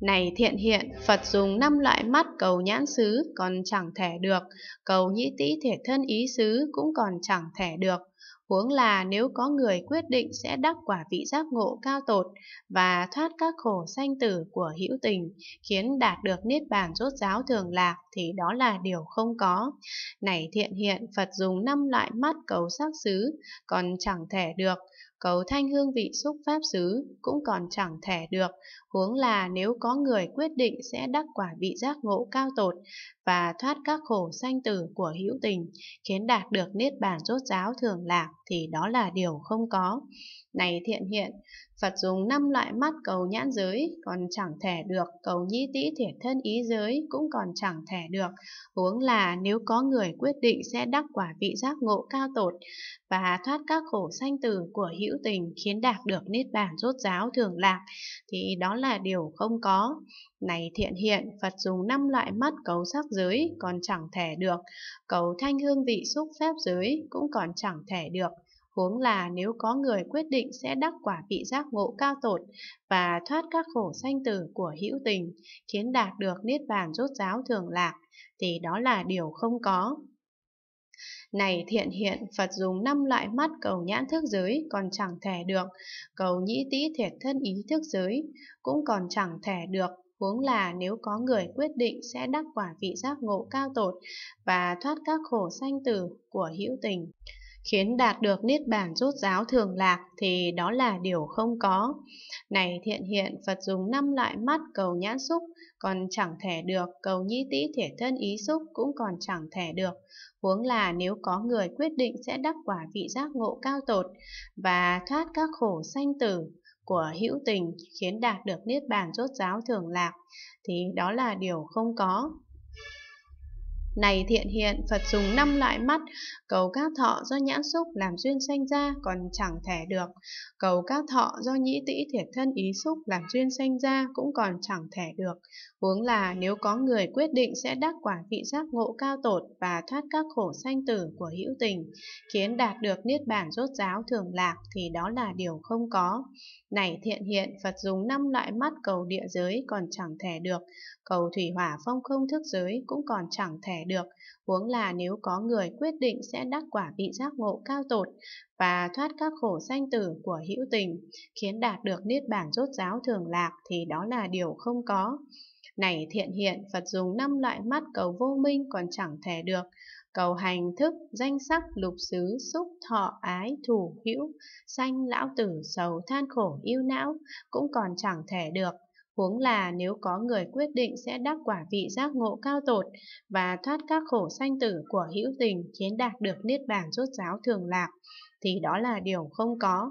Này thiện hiện, Phật dùng năm loại mắt cầu nhãn xứ còn chẳng thể được, cầu nhĩ tĩ thể thân ý xứ cũng còn chẳng thể được, Huống là nếu có người quyết định sẽ đắc quả vị giác ngộ cao tột và thoát các khổ sanh tử của hữu tình, khiến đạt được niết bàn rốt giáo thường lạc thì đó là điều không có. Này thiện hiện, Phật dùng năm loại mắt cầu sắc xứ, còn chẳng thể được. Cầu thanh hương vị xúc pháp xứ cũng còn chẳng thể được, huống là nếu có người quyết định sẽ đắc quả vị giác ngộ cao tột và thoát các khổ sanh tử của hữu tình, khiến đạt được niết bàn rốt giáo thường lạc thì đó là điều không có này thiện hiện, Phật dùng năm loại mắt cầu nhãn giới, còn chẳng thể được, cầu nhĩ tĩ thể thân ý giới cũng còn chẳng thể được, huống là nếu có người quyết định sẽ đắc quả vị giác ngộ cao tột và thoát các khổ sanh tử của hữu tình khiến đạt được niết bàn rốt giáo thường lạc, thì đó là điều không có. Này thiện hiện, Phật dùng năm loại mắt cầu sắc giới còn chẳng thể được, cầu thanh hương vị xúc phép giới cũng còn chẳng thể được, Huống là nếu có người quyết định sẽ đắc quả vị giác ngộ cao tột và thoát các khổ sanh tử của hữu tình, khiến đạt được niết bàn rốt giáo thường lạc, thì đó là điều không có. Này thiện hiện, Phật dùng năm loại mắt cầu nhãn thức giới còn chẳng thể được, cầu nhĩ tĩ thiệt thân ý thức giới cũng còn chẳng thể được, huống là nếu có người quyết định sẽ đắc quả vị giác ngộ cao tột và thoát các khổ sanh tử của hữu tình khiến đạt được niết bàn rốt giáo thường lạc thì đó là điều không có. Này thiện hiện, Phật dùng năm loại mắt cầu nhãn xúc, còn chẳng thể được, cầu nhĩ tĩ thể thân ý xúc cũng còn chẳng thể được. Huống là nếu có người quyết định sẽ đắc quả vị giác ngộ cao tột và thoát các khổ sanh tử, của hữu tình khiến đạt được niết bàn rốt giáo thường lạc thì đó là điều không có này thiện hiện, Phật dùng năm loại mắt, cầu các thọ do nhãn xúc làm duyên sanh ra còn chẳng thể được. Cầu các thọ do nhĩ tĩ thiệt thân ý xúc làm duyên sanh ra cũng còn chẳng thể được. Huống là nếu có người quyết định sẽ đắc quả vị giác ngộ cao tột và thoát các khổ sanh tử của hữu tình, khiến đạt được niết bàn rốt giáo thường lạc thì đó là điều không có. Này thiện hiện, Phật dùng năm loại mắt cầu địa giới còn chẳng thể được, cầu thủy hỏa phong không thức giới cũng còn chẳng thể được, huống là nếu có người quyết định sẽ đắc quả vị giác ngộ cao tột và thoát các khổ sanh tử của hữu tình, khiến đạt được niết bàn rốt giáo thường lạc thì đó là điều không có. Này thiện hiện, Phật dùng năm loại mắt cầu vô minh còn chẳng thể được, cầu hành thức, danh sắc, lục xứ, xúc, thọ, ái, thủ, hữu, sanh, lão tử, sầu, than khổ, yêu não, cũng còn chẳng thể được. Huống là nếu có người quyết định sẽ đắc quả vị giác ngộ cao tột và thoát các khổ sanh tử của hữu tình khiến đạt được niết bàn rốt ráo thường lạc, thì đó là điều không có.